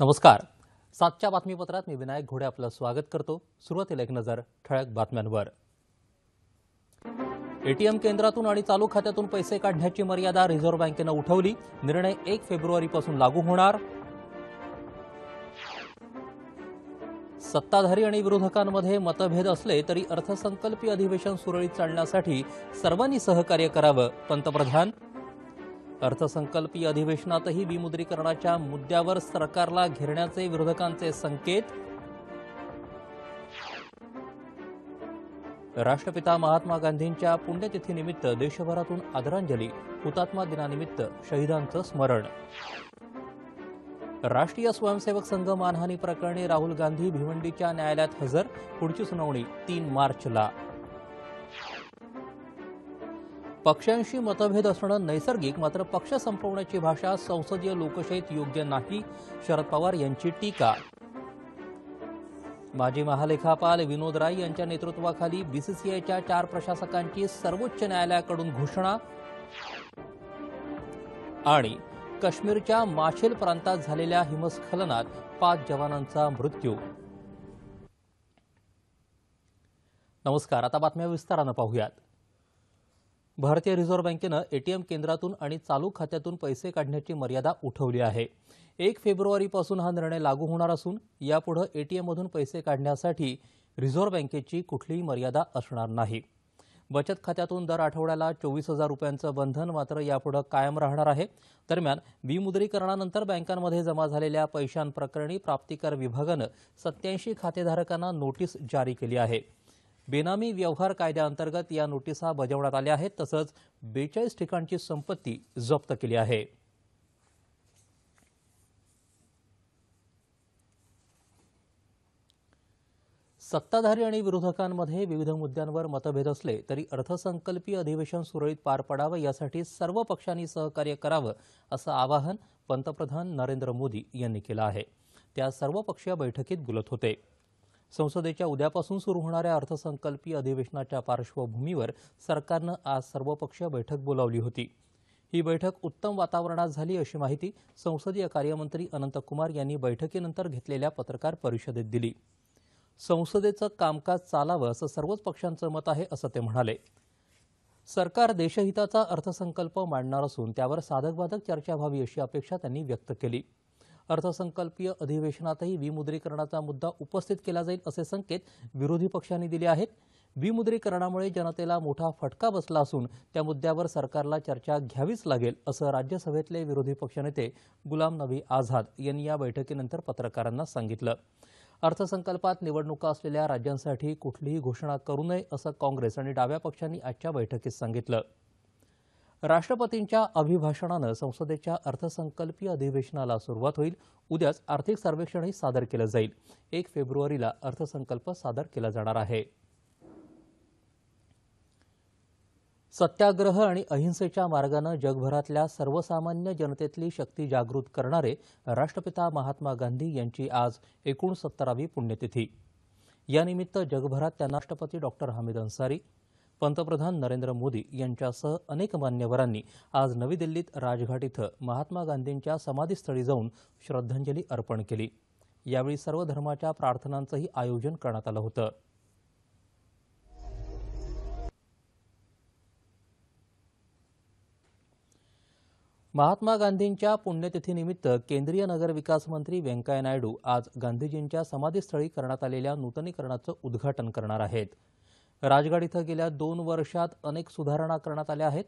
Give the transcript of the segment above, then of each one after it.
नमस्कार सातच्या बातमीपत्रात मी विनायक घोडे आपलं स्वागत करतो सुरुवातीला एक नजर ठळक बातम्यांवर एटीएम केंद्रातून आणि चालू खात्यातून पैसे काढण्याची मर्यादा रिझर्व्ह बँकेनं उठवली निर्णय एक फेब्रुवारीपासून लागू होणार सत्ताधारी आणि विरोधकांमध्ये मतभेद असले तरी अर्थसंकल्पीय अधिवेशन सुरळीत चालण्यासाठी सर्वांनी सहकार्य करावं पंतप्रधान अर्थसंकल्पीय अधिवेशनातही विमुद्रीकरणाच्या मुद्द्यावर सरकारला घेरण्याचे विरोधकांचे संकेत राष्ट्रपिता महात्मा गांधींच्या पुण्यतिथीनिमित्त देशभरातून आदरांजली हुतात्मा दिनानिमित्त शहीदांचं स्मरण राष्ट्रीय स्वयंसेवक संघ मानहानी प्रकरणी राहुल गांधी भिवंडीच्या न्यायालयात हजर पुढची सुनावणी तीन मार्चला पक्षांशी मतभेद असणं नैसर्गिक मात्र पक्ष संपवण्याची भाषा संसदीय लोकशाहीत योग्य नाही शरद पवार यांची टीका माजी महालेखापाल विनोद राय यांच्या नेतृत्वाखाली बीसीसीआयच्या चार प्रशासकांची सर्वोच्च न्यायालयाकडून घोषणा आणि काश्मीरच्या माशेल प्रांतात झालेल्या हिमस्खलनात पाच जवानांचा मृत्यू नमस्कार आता बातम्या विस्तारानं पाहूयात भारतीय रिझर्व्ह बँकेनं एटीएम केंद्रातून आणि चालू खात्यातून पैसे काढण्याची मर्यादा उठवली आहे एक फेब्रुवारीपासून हा निर्णय लागू होणार असून यापुढे एटीएममधून पैसे काढण्यासाठी रिझर्व्ह बँकेची कुठलीही मर्यादा असणार नाही बचत खात्यातून दर आठवड्याला चोवीस हजार रुपयांचं बंधन मात्र यापुढे कायम राहणार आहे दरम्यान विमुद्रीकरणानंतर बँकांमध्ये जमा झालेल्या पैशांप्रकरणी प्राप्तिकर विभागानं सत्याऐंशी खातेधारकांना नोटीस जारी केली आहे बेनामी व्यवहार कायद्याअंतर्गत या नोटिसा बजावण्यात आल्या आहेत तसंच बेचाळीस ठिकाणची संपत्ती जप्त केली आहे सत्ताधारी आणि विरोधकांमध्ये विविध मुद्द्यांवर मतभेद असले तरी अर्थसंकल्पीय अधिवेशन सुरळीत पार पडावं यासाठी सर्व पक्षांनी सहकार्य करावं असं आवाहन पंतप्रधान नरेंद्र मोदी यांनी केलं आहे त्या सर्वपक्षीय बैठकीत बोलत होते संसदेच्या उद्यापासून सुरू होणाऱ्या अर्थसंकल्पीय अधिवेशनाच्या पार्श्वभूमीवर सरकारनं आज सर्वपक्षीय बैठक बोलावली होती ही बैठक उत्तम वातावरणात झाली अशी माहिती संसदीय कार्यमंत्री अनंतकुमार यांनी बैठकीनंतर घेतलेल्या पत्रकार परिषदेत दिली संसदेचं कामकाज चालावं असं सर्वच पक्षांचं मत आहे असं ते म्हणाले सरकार देशहिताचा अर्थसंकल्प मांडणार असून त्यावर साधकबाधक चर्चा व्हावी अशी अपेक्षा त्यांनी व्यक्त केली अर्थसंकल्पीय अधिवेशनातही विमुद्रीकरणाचा मुद्दा उपस्थित केला जाईल असे संकेत विरोधी पक्षांनी दिले आहेत विमुद्रीकरणामुळे जनतेला मोठा फटका बसला असून त्या मुद्द्यावर सरकारला चर्चा घ्यावीच लागेल असं राज्यसभेतले विरोधी पक्षनेते गुलाम नबी आझाद यांनी या बैठकीनंतर पत्रकारांना सांगितलं अर्थसंकल्पात निवडणुका असलेल्या राज्यांसाठी कुठलीही घोषणा करू नये असं काँग्रेस आणि डाव्या पक्षांनी आजच्या बैठकीत सांगितलं राष्ट्रपतींच्या अभिभाषणानं संसदेच्या अर्थसंकल्पीय अधिवेशनाला सुरुवात होईल उद्याच आर्थिक सर्वेक्षणही सादर केलं जाईल एक फेब्रुवारीला अर्थसंकल्प सादर केला जाणार आहे सत्याग्रह आणि अहिंसेच्या मार्गानं जगभरातल्या सर्वसामान्य जनतेतली शक्ती जागृत करणारे राष्ट्रपिता महात्मा गांधी यांची आज एकोणसत्तरावी पुण्यतिथी यानिमित्त जगभरात त्यांना राष्ट्रपती डॉक्टर हमीद अन्सारी पंतप्रधान नरेंद्र मोदी यांच्यासह अनेक मान्यवरांनी आज नवी दिल्लीत राजघाट इथं महात्मा गांधींच्या समाधीस्थळी जाऊन श्रद्धांजली अर्पण केली यावेळी सर्व धर्माच्या प्रार्थनांचंही आयोजन करण्यात आलं होतं महात्मा गांधींच्या पुण्यतिथीनिमित्त केंद्रीय नगरविकास मंत्री व्यंकय्या नायडू आज गांधीजींच्या समाधीस्थळी करण्यात आलेल्या नूतनीकरणाचं उद्घाटन करणार आहेत राजगड इथं गेल्या दोन वर्षात अनेक सुधारणा करण्यात आल्या आहेत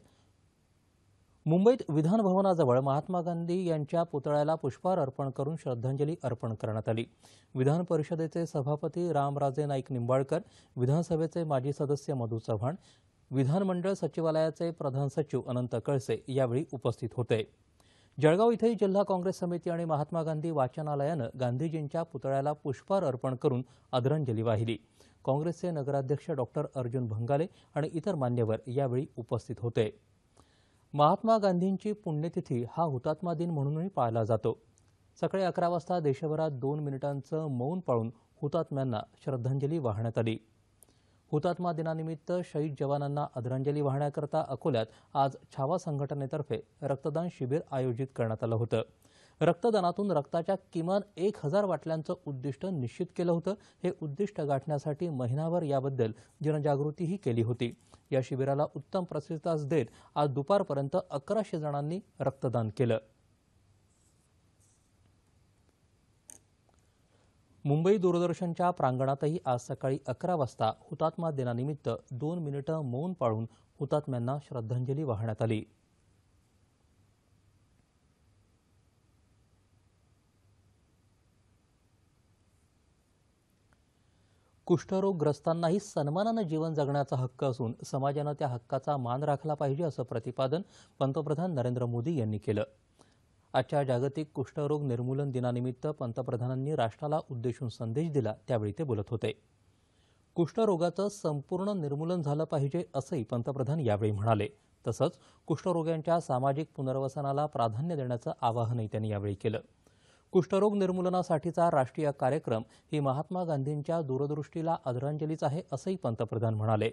मुंबईत विधानभवनाजवळ महात्मा गांधी यांच्या पुतळ्याला पुष्पहार अर्पण करून श्रद्धांजली अर्पण करण्यात आली विधान परिषदेचे सभापती रामराजे नाईक निंबाळकर विधानसभेचे माजी सदस्य मधू चव्हाण विधानमंडळ सचिवालयाचे प्रधान सचिव अनंत कळसे यावेळी उपस्थित होते जळगाव इथंही जिल्हा काँग्रेस समिती आणि महात्मा गांधी वाचनालयानं गांधीजींच्या पुतळ्याला पुष्पहार अर्पण करून आदरांजली वाहिली काँग्रेसचे नगराध्यक्ष डॉक्टर अर्जुन भंगाले आणि इतर मान्यवर यावेळी उपस्थित होते महात्मा गांधींची पुण्यतिथी हा हुतात्मा दिन म्हणूनही पाळला जातो सकाळी अकरा वाजता देशभरात दोन मिनिटांचं मौन पाळून हुतात्म्यांना श्रद्धांजली वाहण्यात आली हुतात्मा दिनानिमित्त शहीद जवानांना आदरांजली वाहण्याकरता अकोल्यात आज छावा संघटनेतर्फे रक्तदान शिबिर आयोजित करण्यात आलं होतं रक्तदानातून रक्ताच्या किमान एक हजार वाटल्यांचं उद्दिष्ट निश्चित केलं होतं हे उद्दिष्ट गाठण्यासाठी महिनाभर याबद्दल जनजागृतीही केली होती या शिबिराला उत्तम प्रतिसाद देत आज दुपारपर्यंत अकराशे जणांनी रक्तदान केलं मुंबई दूरदर्शनच्या प्रांगणातही आज सकाळी अकरा वाजता हुतात्मा दिनानिमित्त दोन मिनिटं मौन पाळून हुतात्म्यांना श्रद्धांजली वाहण्यात आली कुष्ठरोगग्रस्तांनाही सन्मानानं जीवन जगण्याचा हक्क असून समाजानं त्या हक्काचा मान राखला पाहिजे असं प्रतिपादन पंतप्रधान नरेंद्र मोदी यांनी केलं आजच्या जागतिक कुष्ठरोग निर्मूलन दिनानिमित्त पंतप्रधानांनी राष्ट्राला उद्देशून संदेश दिला त्यावेळी ते बोलत होते कुष्ठरोगाचं संपूर्ण निर्मूलन झालं पाहिजे असंही पंतप्रधान यावेळी म्हणाले तसंच कुष्ठरोग्यांच्या सामाजिक पुनर्वसनाला प्राधान्य देण्याचं आवाहनही त्यांनी यावेळी केलं कुष्ठरोग निर्मूलनासाठीचा राष्ट्रीय कार्यक्रम ही महात्मा गांधींच्या दूरदृष्टीला आदरांजलीच आहे असंही पंतप्रधान म्हणाले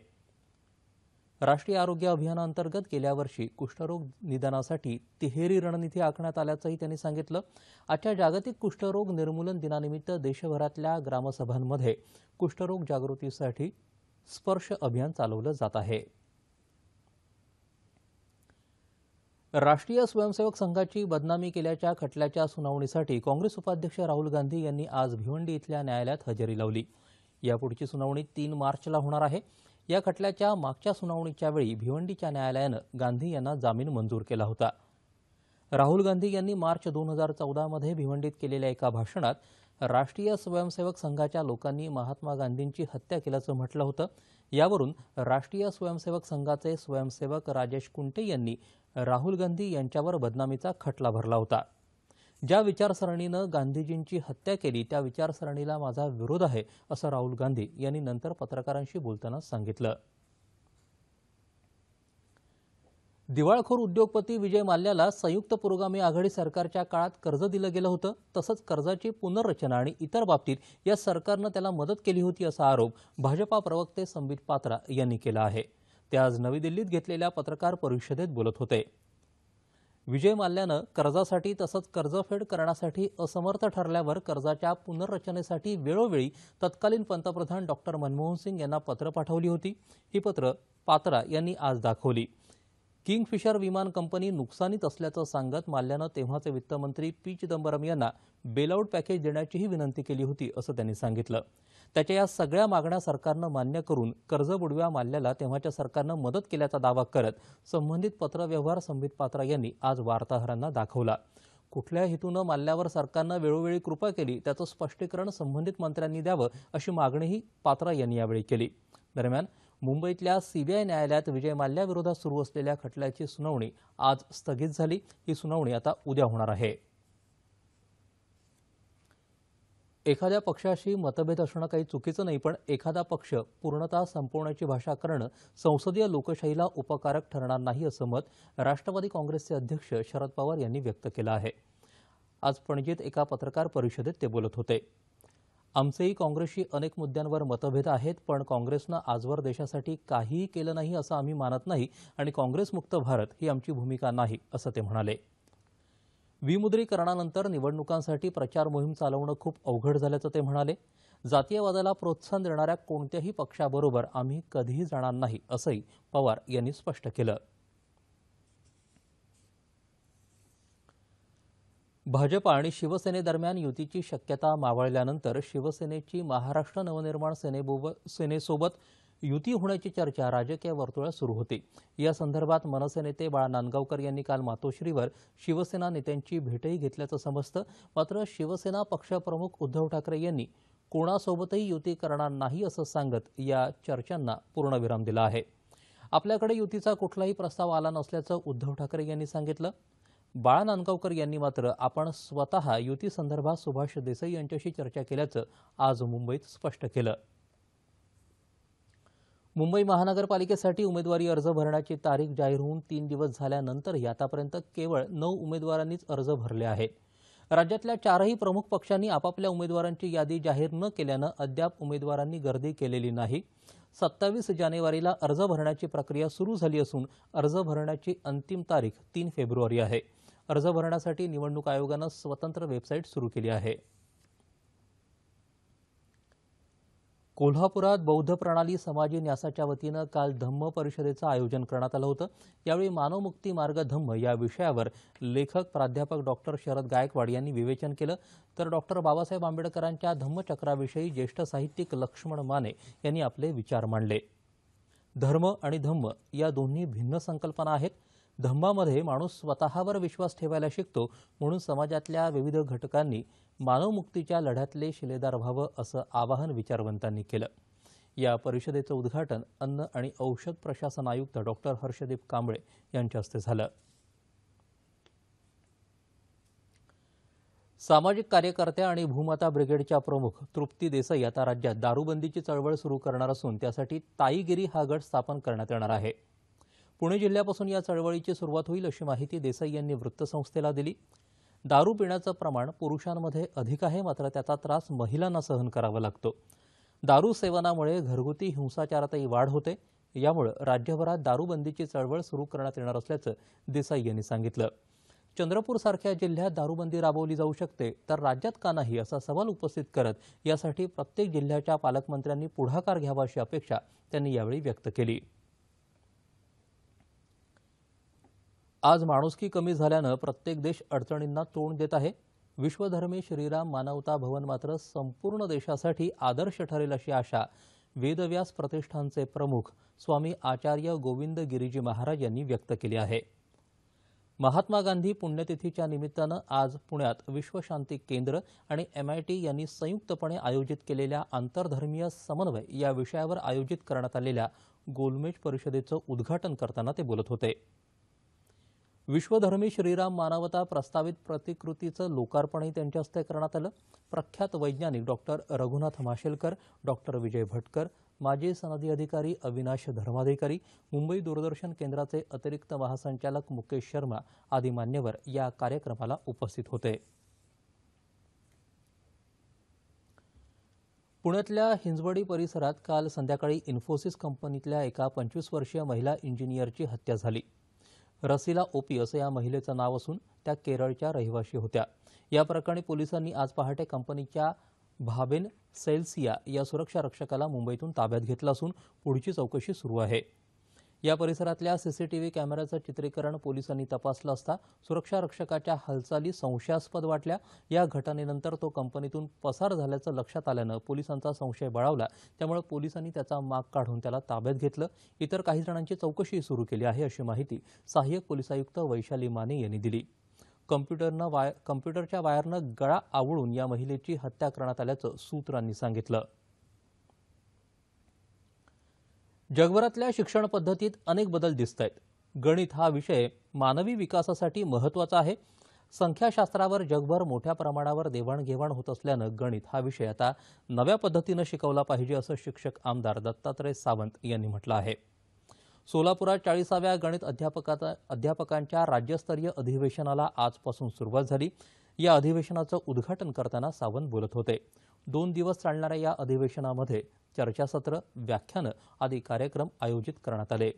राष्ट्रीय आरोग्य अभियानाअंतर्गत गेल्या वर्षी कुष्ठरोग निदानासाठी तिहेरी रणनीती आखण्यात आल्याचंही त्यांनी सांगितलं आजच्या जागतिक कुष्ठरोग निर्मूलन दिनानिमित्त देशभरातल्या ग्रामसभांमध्ये कुष्ठरोग जागृतीसाठी स्पर्श अभियान चालवलं जात आहे राष्ट्रीय स्वयंसेवक संघाची बदनामी केल्याच्या खटल्याच्या सुनावणीसाठी काँग्रेस उपाध्यक्ष राहुल गांधी यांनी आज भिवंडी इथल्या न्यायालयात हजेरी लावली यापुढची सुनावणी तीन मार्चला होणार आहे या खटल्याच्या मागच्या सुनावणीच्या वेळी भिवंडीच्या न्यायालयानं गांधी यांना जामीन मंजूर केला होता राहुल गांधी यांनी मार्च दोन हजार चौदामध्ये भिवंडीत केलेल्या एका भाषणात राष्ट्रीय स्वयंसेवक संघाच्या लोकांनी महात्मा गांधींची हत्या केल्याचं म्हटलं होतं यावरून राष्ट्रीय स्वयंसेवक संघाचे स्वयंसेवक राजेश कुंटे यांनी राहुल गांधी यांच्यावर बदनामीचा खटला भरला होता ज्या विचारसरणीनं गांधीजींची हत्या केली त्या विचारसरणीला माझा विरोध आहे असं राहुल गांधी यांनी नंतर पत्रकारांशी बोलताना सांगितलं दिवाळखोर उद्योगपती विजय माल्याला संयुक्त पुरोगामी आघाडी सरकारच्या काळात कर्ज दिलं गेलं होतं तसंच कर्जाची पुनर्रचना आणि इतर बाबतीत या सरकारनं त्याला मदत केली होती असा आरोप भाजपा प्रवक्ते संबित पात्रा यांनी केला आहे ते आज नवी दिल्लीत घेतलेल्या पत्रकार परिषदेत बोलत होते विजय माल्ल्यानं कर्जासाठी तसंच कर्जफेड करण्यासाठी असमर्थ ठरल्यावर कर्जाच्या पुनर्रचनेसाठी वेळोवेळी तत्कालीन पंतप्रधान डॉक्टर मनमोहन सिंग यांना पत्र पाठवली होती ही पत्र पात्रा यांनी आज दाखवली किंगफिशर विमान कंपनी नुकसानीत असल्याचं सांगत माल्यानं तेव्हाचे वित्तमंत्री पी चिदंबरम यांना बेलआउट पॅकेज देण्याचीही विनंती केली होती असं त्यांनी सांगितलं त्याच्या या सगळ्या मागण्या सरकारनं मान्य करून कर्ज बुडव्या माल्याला तेव्हाच्या सरकारनं मदत केल्याचा दावा करत संबंधित पत्रव्यवहार संबित पात्रा यांनी आज वार्ताहरांना दाखवला कुठल्या हेतूनं माल्यावर सरकारनं वेळोवेळी कृपा केली त्याचं स्पष्टीकरण संबंधित मंत्र्यांनी द्यावं अशी मागणीही पात्रा यांनी यावेळी केली दरम्यान मुंबईतल्या सीबीआय न्यायालयात विजय माल्याविरोधात सुरू असलेल्या खटल्याची सुनावणी आज स्थगित झाली ही सुनावणी आता उद्या होणार आहे एखाद्या पक्षाशी मतभेद असणं काही चुकीचं नाही पण एखादा पक्ष पूर्णतः संपवण्याची भाषा करणं संसदीय लोकशाहीला उपकारक ठरणार नाही असं मत राष्ट्रवादी काँग्रेसचे अध्यक्ष शरद पवार यांनी व्यक्त केलं आहे आज पणजीत एका पत्रकार परिषदेत ते बोलत होते आमचेही काँग्रेसशी अनेक मुद्द्यांवर मतभेद आहेत पण काँग्रेसनं आजवर देशासाठी काहीही केलं नाही असं आम्ही मानत नाही आणि काँग्रेसमुक्त भारत ही आमची भूमिका नाही असं ते म्हणाले विमुद्रीकरणानंतर निवडणुकांसाठी प्रचार मोहीम चालवणं खूप अवघड झाल्याचं ते म्हणाले जातीयवादाला प्रोत्साहन देणाऱ्या कोणत्याही पक्षाबरोबर आम्ही कधीही जाणार नाही असंही पवार यांनी स्पष्ट केलं भाजप आणि शिवसेनेदरम्यान युतीची शक्यता मावळल्यानंतर शिवसेनेची महाराष्ट्र नवनिर्माण सेनेसोबत युती होण्याची चर्चा राजकीय वर्तुळात सुरू होती या संदर्भात मनसे नेते बाळा नांदगावकर यांनी काल मातोश्रीवर शिवसेना नेत्यांची भेटही घेतल्याचं समजतं मात्र शिवसेना पक्षप्रमुख उद्धव ठाकरे यांनी कोणासोबतही युती करणार नाही असं सांगत या चर्चांना पूर्णविराम दिला आहे आपल्याकडे युतीचा कुठलाही प्रस्ताव आला नसल्याचं उद्धव ठाकरे यांनी सांगितलं बाळा नांदगावकर यांनी मात्र आपण स्वतः युतीसंदर्भात सुभाष देसाई यांच्याशी चर्चा केल्याचं आज मुंबईत स्पष्ट केलं मुंबई महानगरपालिकेसाठी उमेदवारी अर्ज भरण्याची तारीख जाहीर होऊन तीन दिवस झाल्यानंतरही आतापर्यंत केवळ नऊ उमेदवारांनीच अर्ज भरले आहे राज्यातल्या चारही प्रमुख पक्षांनी आपापल्या उमेदवारांची यादी जाहीर न केल्यानं अद्याप उमेदवारांनी गर्दी केलेली नाही सत्तावीस जानेवारीला अर्ज भरण्याची प्रक्रिया सुरू झाली असून अर्ज भरण्याची अंतिम तारीख तीन फेब्रुवारी आहे अर्ज भरण्यासाठी निवडणूक आयोगानं स्वतंत्र वेबसाईट सुरू केली आहे कोल्हापुरात बौद्ध प्रणाली समाजी न्यासाच्या वतीनं काल धम्म परिषदेचं आयोजन करण्यात आलं होतं यावेळी मानवमुक्ती मार्ग धम्म या विषयावर लेखक प्राध्यापक डॉक्टर शरद गायकवाड यांनी विवेचन केलं तर डॉक्टर बाबासाहेब आंबेडकरांच्या धम्मचक्राविषयी ज्येष्ठ साहित्यिक लक्ष्मण माने यांनी आपले विचार मांडले धर्म आणि धम्म या दोन्ही भिन्न संकल्पना आहेत धम्मामध्ये माणूस स्वतःवर विश्वास ठेवायला शिकतो म्हणून समाजातल्या विविध घटकांनी मानवमुक्तीच्या लढ्यातले शिलेदार व्हावं असं आवाहन विचारवंतांनी केलं या परिषदेचं उद्घाटन अन्न आणि औषध प्रशासन आयुक्त डॉक्टर हर्षदीप कांबळे यांच्या हस्ते झालं सामाजिक कार्यकर्त्या आणि भूमाता ब्रिगेडच्या प्रमुख तृप्ती देसाई आता राज्यात दारूबंदीची चळवळ सुरू करणार असून त्यासाठी ताईगिरी हा गट स्थापन करण्यात येणार आहे पुणे जिल्ह्यापासून या चळवळीची सुरुवात होईल अशी माहिती देसाई यांनी वृत्तसंस्थेला दिली दारू पिण्याचं प्रमाण पुरुषांमध्ये अधिक आहे मात्र त्याचा त्रास महिलांना सहन करावा लागतो दारू सेवनामुळे घरगुती हिंसाचारातही वाढ होते यामुळे राज्यभरात दारूबंदीची चळवळ सुरू करण्यात येणार असल्याचं देसाई यांनी सांगितलं चंद्रपूरसारख्या जिल्ह्यात दारूबंदी राबवली जाऊ शकते तर राज्यात का नाही असा सवाल उपस्थित करत यासाठी प्रत्येक जिल्ह्याच्या पालकमंत्र्यांनी पुढाकार घ्यावा अशी अपेक्षा त्यांनी यावेळी व्यक्त केली आज माणुसकी कमी झाल्यानं प्रत्येक देश अडचणींना तोंड देत आहे विश्वधर्मी श्रीराम मानवता भवन मात्र संपूर्ण देशासाठी आदर्श ठरेल अशी आशा वेदव्यास प्रतिष्ठानचे प्रमुख स्वामी आचार्य गोविंद गिरीजी महाराज यांनी व्यक्त केली आहे महात्मा गांधी पुण्यतिथीच्या निमित्तानं आज पुण्यात विश्वशांती केंद्र आणि एम आय टी यांनी संयुक्तपणे आयोजित केलेल्या आंतरधर्मीय समन्वय या विषयावर आयोजित करण्यात आलेल्या गोलमेज परिषदेचं उद्घाटन करताना ते बोलत होते विश्वधर्मी श्रीराम मानवता प्रस्तावित प्रतिकृतीचं लोकार्पणही त्यांच्या हस्ते करण्यात आलं प्रख्यात वैज्ञानिक डॉक्टर रघुनाथ माशेलकर डॉक्टर विजय भटकर माजी सनदी अधिकारी अविनाश धर्माधिकारी मुंबई दूरदर्शन केंद्राचे अतिरिक्त महासंचालक मुकेश शर्मा आदी मान्यवर या कार्यक्रमाला उपस्थित होते पुण्यातल्या हिंजवडी परिसरात काल संध्याकाळी इन्फोसिस कंपनीतल्या एका पंचवीस वर्षीय महिला इंजिनियरची हत्या झाली रसिला ओपी असं या महिलेचं नाव असून त्या केरळच्या रहिवाशी होत्या या प्रकरणी पोलिसांनी आज पहाटे कंपनीच्या भाबेन सेल्सिया या सुरक्षा रक्षकाला मुंबईतून ताब्यात घेतलं असून पुढची चौकशी सुरू आहे या परिसरातल्या सीसीटीव्ही कॅमेऱ्याचं चित्रीकरण पोलिसांनी तपासलं असता सुरक्षा रक्षकाच्या हालचाली संशयास्पद वाटल्या या घटनेनंतर तो कंपनीतून पसार झाल्याचं लक्षात आल्यानं पोलिसांचा संशय बळावला त्यामुळे पोलिसांनी त्याचा माग काढून त्याला ताब्यात घेतलं इतर काही जणांची चौकशी सुरू केली आहे अशी माहिती सहाय्यक पोलीस आयुक्त वैशाली माने यांनी दिली कम्प्युटरनं वाय कम्प्युटरच्या वायरनं गळा आवळून या महिलेची हत्या करण्यात आल्याचं सूत्रांनी सांगितलं जगभरातल्या शिक्षण पद्धतीत अनेक बदल दिसत आहेत गणित हा विषय मानवी विकासासाठी महत्त्वाचा आहे संख्याशास्त्रावर जगभर मोठ्या प्रमाणावर देवाणघेवाण होत असल्यानं गणित हा विषय आता नव्या पद्धतीनं शिकवला पाहिजे असं शिक्षक आमदार दत्तात्रय सावंत यांनी म्हटलं आहे सोलापुरात चाळीसाव्या गणित अध्यापकाचा अध्यापकांच्या राज्यस्तरीय अधिवेशनाला आजपासून सुरुवात झाली या अधिवेशनाचं उद्घाटन करताना सावंत बोलत होते दोन दिवस चालणाऱ्या या अधिवेशनामध्ये चर्चासत्र व्याख्यानं आदी कार्यक्रम आयोजित करण्यात आले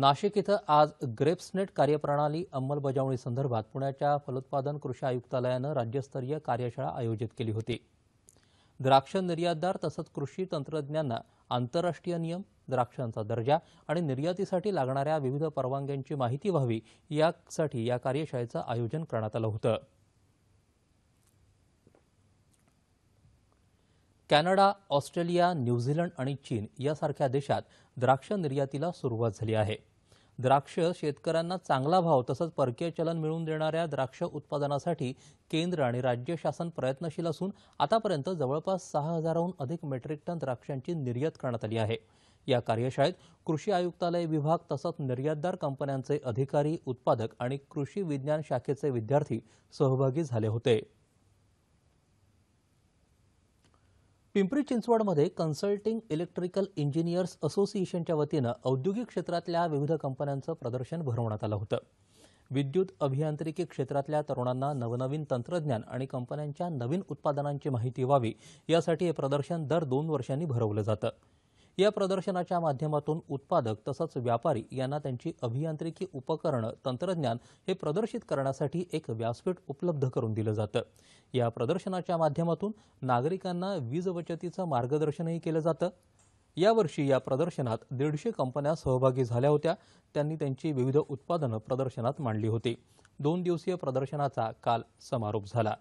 नाशिक इथं आज ग्रेप्सनेट कार्यप्रणाली अंमलबजावणीसंदर्भात पुण्याच्या फलोत्पादन कृषी आयुक्तालयानं राज्यस्तरीय कार्यशाळा आयोजित केली होती द्राक्ष निर्यातदार तसंच कृषी तंत्रज्ञांना आंतरराष्ट्रीय नियम द्राक्षांचा दर्जा आणि निर्यातीसाठी लागणाऱ्या विविध परवानग्यांची माहिती व्हावी यासाठी या कार्यशाळेचं आयोजन करण्यात आलं होतं कॅनडा ऑस्ट्रेलिया न्यूझीलंड आणि चीन यासारख्या देशात द्राक्ष निर्यातीला सुरुवात झाली आहे द्राक्ष शेतकऱ्यांना चांगला भाव तसंच परकीय चलन मिळवून देणाऱ्या द्राक्ष उत्पादनासाठी केंद्र आणि राज्य शासन प्रयत्नशील असून आतापर्यंत जवळपास सहा हजाराहून अधिक मेट्रिक टन द्राक्षांची निर्यात करण्यात आली आहे या कार्यशाळेत कृषी आयुक्तालय विभाग तसंच निर्यातदार कंपन्यांचे अधिकारी उत्पादक आणि कृषी विज्ञान शाखेचे विद्यार्थी सहभागी झाले होते पिंपरी चिंचवडमध्ये कन्सल्टिंग इलेक्ट्रिकल इंजिनियर्स असोसिएशनच्या वतीनं औद्योगिक क्षेत्रातल्या विविध कंपन्यांचं प्रदर्शन भरवण्यात आलं होतं विद्युत अभियांत्रिकी क्षेत्रातल्या तरुणांना नवनवीन तंत्रज्ञान आणि कंपन्यांच्या नवीन उत्पादनांची माहिती व्हावी यासाठी हे प्रदर्शन दर दोन वर्षांनी भरवलं जातं या प्रदर्शनाच्या माध्यमातून उत्पादक तसंच व्यापारी यांना त्यांची अभियांत्रिकी उपकरणं तंत्रज्ञान हे प्रदर्शित करण्यासाठी एक व्यासपीठ उपलब्ध करून दिलं जातं या प्रदर्शनाच्या माध्यमातून नागरिकांना वीज बचतीचं मार्गदर्शनही केलं जातं यावर्षी या प्रदर्शनात दीडशे कंपन्या सहभागी झाल्या होत्या त्यांनी त्यांची विविध उत्पादनं प्रदर्शनात मांडली होती दोन दिवसीय प्रदर्शनाचा काल समारोप झाला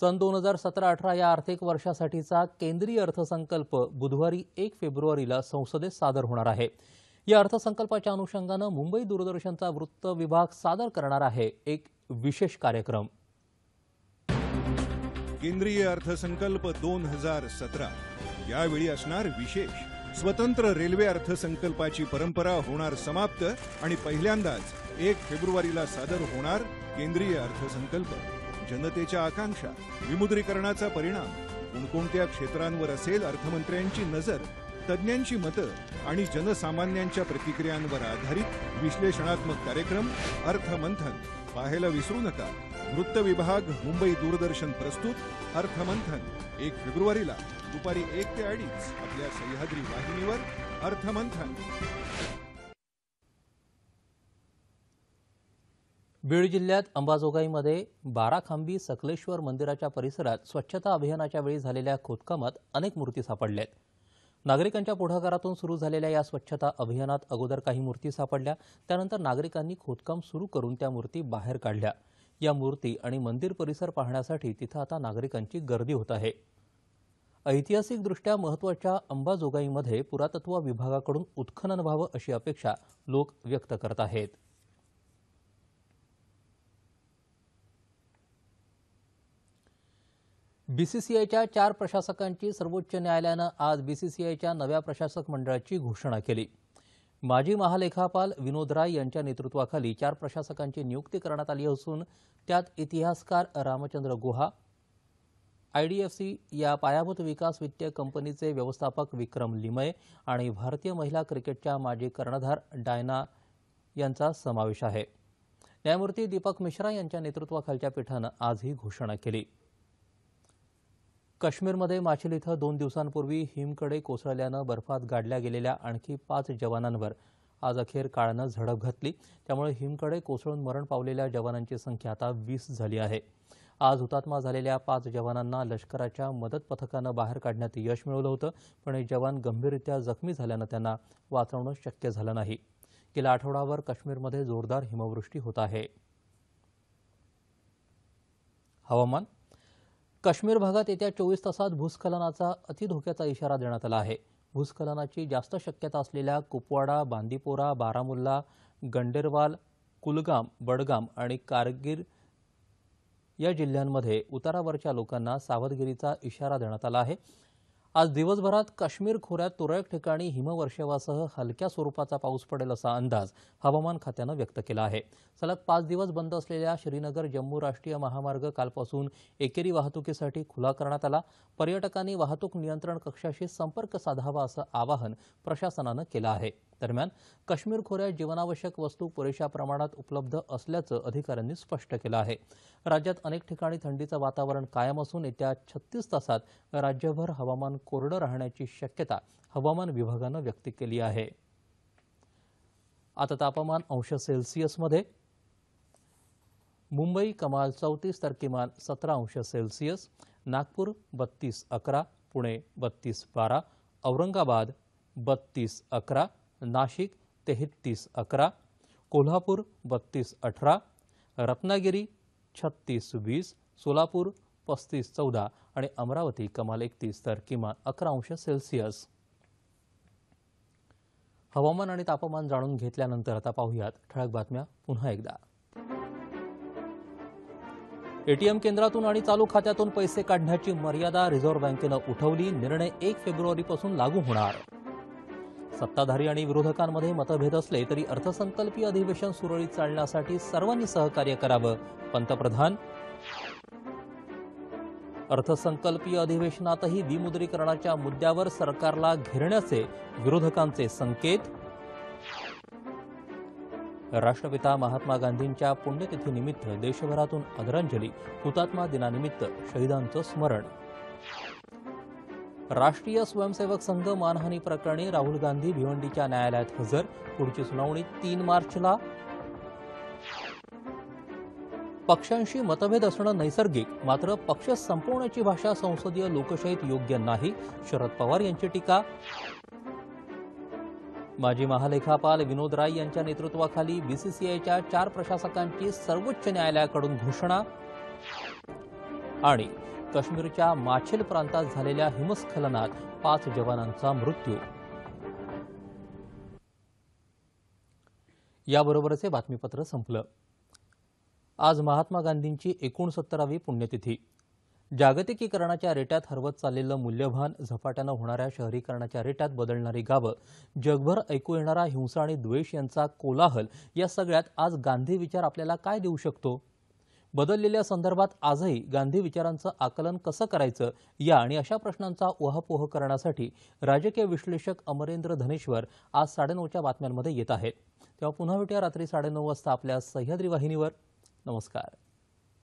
सन दोन हजार सतरा अठरा या आर्थिक वर्षासाठीचा केंद्रीय अर्थसंकल्प बुधवारी एक फेब्रुवारीला संसदेत सादर होणार आहे या अर्थसंकल्पाच्या अनुषंगानं मुंबई दूरदर्शनचा वृत्त विभाग सादर करणार आहे एक विशेष कार्यक्रम केंद्रीय अर्थसंकल्प दोन हजार सतरा यावेळी असणार विशेष स्वतंत्र रेल्वे अर्थसंकल्पाची परंपरा होणार समाप्त आणि पहिल्यांदाच एक फेब्रुवारीला सादर होणार केंद्रीय अर्थसंकल्प जनतेच्या आकांक्षा विमुद्रीकरणाचा परिणाम कोणकोणत्या क्षेत्रांवर असेल अर्थमंत्र्यांची नजर तज्ज्ञांची मतं आणि जनसामान्यांच्या प्रतिक्रियांवर आधारित विश्लेषणात्मक कार्यक्रम अर्थमंथन पाहायला विसरू नका वृत्त विभाग मुंबई दूरदर्शन प्रस्तुत अर्थमंथन एक फेब्रुवारीला दुपारी एक ते अडीच आपल्या सह्याद्री वाहिनीवर अर्थमंथन बीड जिल्ह्यात अंबाजोगाईमध्ये बाराखांबी खांबी सकलेश्वर मंदिराच्या परिसरात स्वच्छता अभियानाच्या वेळी झालेल्या खोदकामात अनेक मूर्ती सापडल्या आहेत नागरिकांच्या पुढाकारातून सुरू झालेल्या या स्वच्छता अभियानात अगोदर काही मूर्ती सापडल्या त्यानंतर नागरिकांनी खोदकाम सुरू करून त्या मूर्ती बाहेर काढल्या या मूर्ती आणि मंदिर परिसर पाहण्यासाठी तिथं आता नागरिकांची गर्दी होत आहे ऐतिहासिकदृष्ट्या महत्त्वाच्या अंबाजोगाईमध्ये पुरातत्व विभागाकडून उत्खनन व्हावं अशी अपेक्षा लोक व्यक्त करत आहेत बीसीसीआयच्या चार प्रशासकांची सर्वोच्च न्यायालयानं आज बीसीसीआयच्या नव्या प्रशासक मंडळाची घोषणा केली माजी महालेखापाल विनोद राय यांच्या नेतृत्वाखाली चार प्रशासकांची नियुक्ती करण्यात आली असून त्यात इतिहासकार रामचंद्र गुहा आयडीएफसी या पायाभूत विकास वित्तीय कंपनीचे व्यवस्थापक विक्रम लिमये आणि भारतीय महिला क्रिकेटच्या माजी कर्णधार डायना यांचा समावेश आहे न्यायमूर्ती दीपक मिश्रा यांच्या नेतृत्वाखालच्या पीठानं आज ही घोषणा केली काश्मीरमध्ये माचिल इथं दोन दिवसांपूर्वी हिमकडे कोसळल्यानं बर्फात गाडल्या गेलेल्या आणखी पाच जवानांवर आज अखेर काळानं झडप घातली त्यामुळे हिमकडे कोसळून मरण पावलेल्या जवानांची संख्या आता वीस झाली आहे आज हुतात्मा झालेल्या पाच जवानांना लष्कराच्या मदत पथकानं बाहेर काढण्यात यश मिळवलं होतं पण हे जवान गंभीररित्या जखमी झाल्यानं त्यांना वाचवणं शक्य झालं नाही गेल्या आठवडाभर काश्मीरमध्ये जोरदार हिमवृष्टी होत आहे हवामान काश्मीर भागात येत्या चोवीस तासात भूस्खलनाचा अतिधोक्याचा इशारा देण्यात आला आहे भूस्खलनाची जास्त शक्यता असलेल्या कुपवाडा बांदीपोरा बारामुल्ला गंडेरवाल कुलगाम बडगाम आणि कारगिर या जिल्ह्यांमध्ये उतारावरच्या लोकांना सावधगिरीचा इशारा देण्यात आला आहे आज दिवसभरात काश्मीर खोऱ्यात तुरळक ठिकाणी हिमवर्षावासह हलक्या स्वरूपाचा पाऊस पडेल असा अंदाज हवामान खात्यानं व्यक्त केला आहे सलग पाच दिवस बंद असलेल्या श्रीनगर जम्मू राष्ट्रीय महामार्ग कालपासून एकेरी वाहतुकीसाठी खुला करण्यात आला पर्यटकांनी वाहतूक नियंत्रण कक्षाशी संपर्क साधावा असं आवाहन प्रशासनानं केलं आहे दरम्यान काश्मीर खोऱ्यात जीवनावश्यक वस्तू पुरेशा प्रमाणात उपलब्ध असल्याचं अधिकाऱ्यांनी स्पष्ट केलं आहे राज्यात अनेक ठिकाणी थंडीचं वातावरण कायम असून येत्या छत्तीस तासात राज्यभर हवामान कोरडं राहण्याची शक्यता हवामान विभागानं व्यक्त केली आहे आता तापमान अंश सेल्सिअसमध्ये मुंबई कमाल चौतीस तर किमान सतरा अंश सेल्सिअस नागपूर बत्तीस अकरा पुणे बत्तीस बारा औरंगाबाद बत्तीस अकरा नाशिक तेहत्तीस अकरा कोल्हापूर बत्तीस अठरा रत्नागिरी छत्तीस वीस सोलापूर पस्तीस चौदा आणि अमरावती कमाल एकतीस तर किमान अकरा अंश सेल्सिअस हवामान आणि तापमान जाणून घेतल्यानंतर आता पाहूयात ठळक बातम्या पुन्हा एकदा एटीएम केंद्रातून आणि चालू खात्यातून पैसे काढण्याची मर्यादा रिझर्व्ह बँकेनं उठवली निर्णय एक फेब्रुवारीपासून लागू होणार सत्ताधारी आणि विरोधकांमध्ये मतभेद असले तरी अर्थसंकल्पीय अधिवेशन सुरळीत चालण्यासाठी सर्वांनी सहकार्य करावं पंतप्रधान अर्थसंकल्पीय अधिवेशनातही विमुद्रीकरणाच्या मुद्द्यावर सरकारला घेरण्याचे विरोधकांचे संकेत राष्ट्रपिता महात्मा गांधींच्या पुण्यतिथीनिमित्त देशभरातून आदरांजली हुतात्मा दिनानिमित्त शहीदांचं स्मरण राष्ट्रीय स्वयंसेवक संघ मानहानी प्रकरणी राहुल गांधी भिवंडीच्या न्यायालयात हजर पुढची सुनावणी तीन मार्चला पक्षांशी मतभेद असणं नैसर्गिक मात्र पक्ष संपवण्याची भाषा संसदीय लोकशाहीत योग्य नाही शरद पवार यांची टीका माजी महालेखापाल विनोद राय यांच्या नेतृत्वाखाली बीसीसीआयच्या चार प्रशासकांची सर्वोच्च न्यायालयाकडून घोषणा आणि काश्मीरच्या माछेल प्रांतात झालेल्या हिमस्खलनात पाच जवानांचा मृत्यू याबरोबरच हे बातमीपत्र संपलं आज महात्मा गांधींची एकोणसत्तरावी पुण्यतिथी जागतिकीकरणाच्या रेट्यात हरवत चाललेलं मूल्यभान झपाट्यानं होणाऱ्या शहरीकरणाच्या रेट्यात बदलणारी गावं जगभर ऐकू येणारा हिंसा आणि द्वेष यांचा कोलाहल या सगळ्यात आज गांधी विचार आपल्याला काय देऊ शकतो बदललेल्या संदर्भात आजही गांधी विचारांचं आकलन कसं करायचं या आणि अशा प्रश्नांचा ओहापोह करण्यासाठी राजकीय विश्लेषक अमरेंद्र धनेश्वर आज साडेनऊच्या बातम्यांमध्ये येत आहेत तेव्हा पुन्हा भेटूया रात्री साडेनऊ वाजता आपल्या सह्याद्री वाहिनीवर नमस्कार